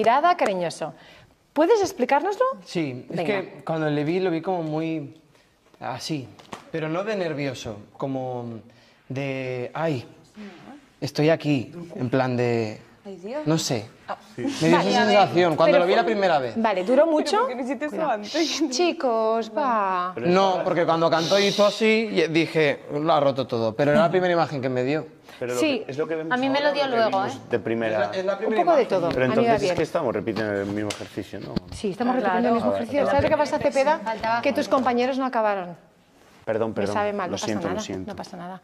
Mirada cariñoso. ¿Puedes explicárnoslo? Sí, es que cuando le vi lo vi como muy así, pero no de nervioso, como de, ay, estoy aquí, en plan de, no sé. Ah. Sí. Me dio esa sensación cuando lo vi la primera vez. Vale, ¿duró mucho? antes? Chicos, va. No, porque cuando cantó y hizo así, dije, lo ha roto todo. Pero era la primera imagen que me dio. sí, a mí me lo dio luego, ¿eh? De primera. un poco de todo. Pero entonces es que estamos repitiendo el mismo ejercicio, ¿no? Sí, estamos repitiendo el mismo ah, ejercicio. ¿Sabes qué pasa, Cepeda? Que tus compañeros no acabaron. Perdón, perdón. Me sabe mal, siento, no pasa nada.